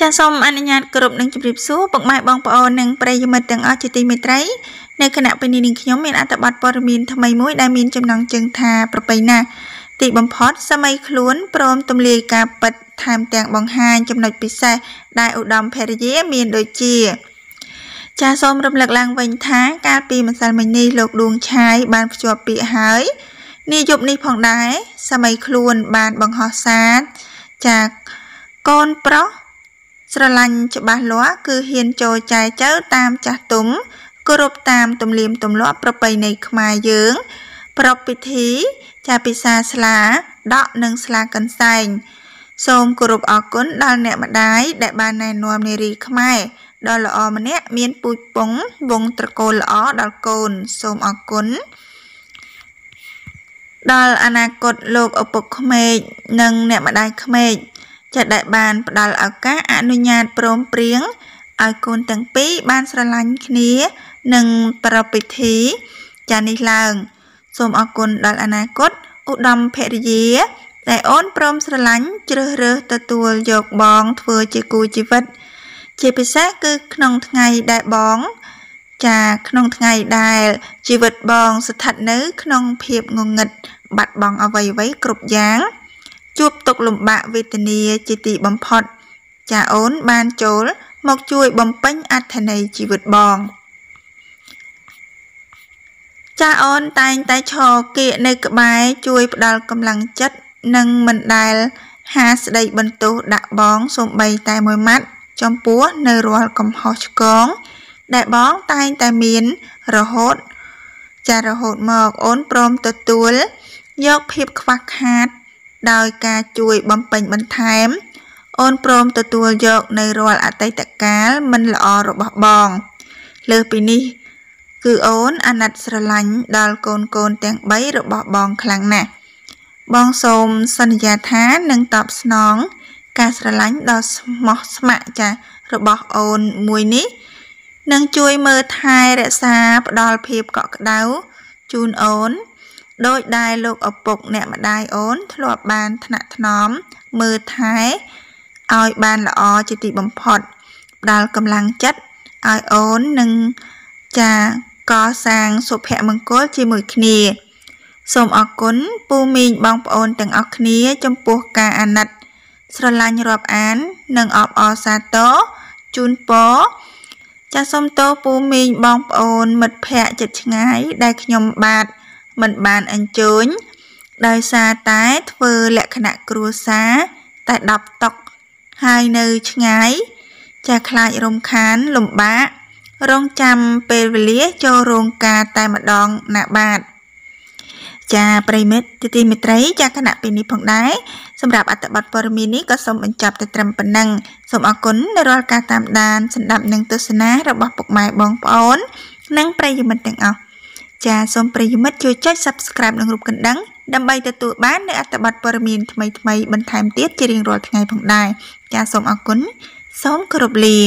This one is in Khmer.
ចាសសូមអនុញ្ញាតគោរពនិងជម្រាបសួរពុកម៉ែបងប្អូននិងប្រិយមិត្តទាំងអស់ជាទីមេត្រីនៅគណៈពេលនេះនឹងខ្ញុំមានអត្ថបទព័ត៌មានថ្មីមួយដែលមាន ចំណងជើងថាប្របីណាទីបំផុតសម័យខ្លួនព្រមទម្លាយការប៉ັດថែមទាំងបង្ហាញចំណុចពិសេសដែលឧត្តមភរិយាមានដូចជាចាសសូមរំលឹកឡើងវិញថាកាលពីម្សិលមិញនេះលោកដួងឆាយបានភ្ជាប់ពាក្យហើយនាយប់នេះផងដែរសម័យខ្លួនបានបង្ហោះសារចាកូនប្រុសស្រឡាញ់ច្បាស់លាស់គឺហ៊ានចូលចែកចៅតាមចាស់ទុំគោរពតាមទំនៀមទម្លាប់ប្រពៃណីខ្មែរយើង ប្រពៃពិធីចាពិសាស្លាដកនិងស្លាកន្សែងសូមគោរពអរគុណដល់អ្នកម្ដាយដែលបានណែនាំនារីខ្មែរដ៏ល្អម្នាក់មានពូជពងវងត្រកូលល្អដល់កូនសូមអរគុណដល់អនាគតលោកឪពុកក្មេកនិងអ្នកម្ដាយក្មេកចាដែលបានផ្ដល់ឱកាសអនុញ្ញាតព្រមព្រៀងឲ្យកូនទាំងពីរបានស្រឡាញ់គ្នានិងប្រពៃពិធីចានេះឡើងសូមអរគុណដល់អនាគតឧត្តមភរិយា ដែលអូនព្រមស្រឡាញ់ជ្រើសរើសទទួលយកបងធ្វើជាគូជីវិតជាពិសេសគឺក្នុងថ្ងៃដែលបង ចាក្នុងថ្ងៃដែលជីវិតបងស្ថិតនៅក្នុងភាពងងឹតបាត់បង់អ្វីៗគ្រប់យ៉ាងជួបទុកលំបាកវេទនាជាទីបំផុតចាអូនបានចូល មកជួយបំពេញអត្ថន័យជីវិតបង ចាអូនតែងតែឈរគៀកនៅក្បែរជួយផ្ដល់កម្លាំងចិត្តនិងមិនដែលហាស្ដីបន្ទោសដាក់បងសូម្បីតែមួយម៉ាត់ចំពោះនៅរាល់កំហុសឆ្គងដែលបងតែងតែមានរហូត ចារហូតមកអូនព្រមទទួល យកភាពខ្វះខាតដោយការជួយបំពេញបន្ថែមអូនព្រមទទួលយកនៅរាល់អតីតកាលមិនល្អរបស់បង លើសពីនេះ គឺអូនអាណិតស្រឡាញ់ដល់កូនកូនទាំង3របស់បងខ្លាំងណាស់បងសូមសន្យាថានឹងតបស្នង ការស្រឡាញ់ដ៏ស្មោះស្ម័គ្រចារបស់អូនមួយនេះនឹងជួយមើលថែរក្សាផ្ដល់ភាពកក់ក្ដៅជូនអូនដោយដែលលោកឪពុកអ្នកម្ដាយអូន ធ្លាប់បានថ្នាក់ថ្នមមើលថែឲ្យបានល្អជាទីបំផុតផ្ដល់កម្លាំងចិត្តឲ្យអូននឹងចាកសាងសុភមង្គលជាមួយគ្នាសូមអរគុណពូមីងបងប្អូនទាំងអស់គ្នាចំពោះការអាណិតស្រឡាញ់រាប់អាននិងអបអរសាទរជូនពរចាសសូមតោពូមីងបងប្អូនមិត្តភ័ក្តិជិតឆ្ងាយដែលខ្ញុំបាទមិនបានអញ្ជើញដោយសារតែធ្វើលក្ខណៈគ្រួសារតែ10តុកហើយនៅឆ្ងាយ ចាខ្លាចរំខានលំបាករងចាំពេលវេលាចូលរោងការតែម្ដងណាបាទចាប្រិមិត្តទីទីមេត្រីចាគណៈពេលនេះផងដែរសម្រាប់អត្តបទព័ត៌មាននេះក៏សូមបញ្ចប់តែត្រឹមប៉ុណ្ណឹងសូមអរគុណរាល់ការតាមដានសម្ដាប់និងទស្សនារបស់ពុកម៉ែបងប្អូននិងប្រិយមិត្តទាំងអស់ចាសូមប្រិយមិត្តជួយចុច Subscribe និងរូបកណ្ដឹងដើម្បីទទួលបាននូវអត្ថបទព័ត៌មានថ្មីៗបន្ថែមទៀតជារៀងរាល់ថ្ងៃផងដែរចាសូមអរគុណសូមគោរពលា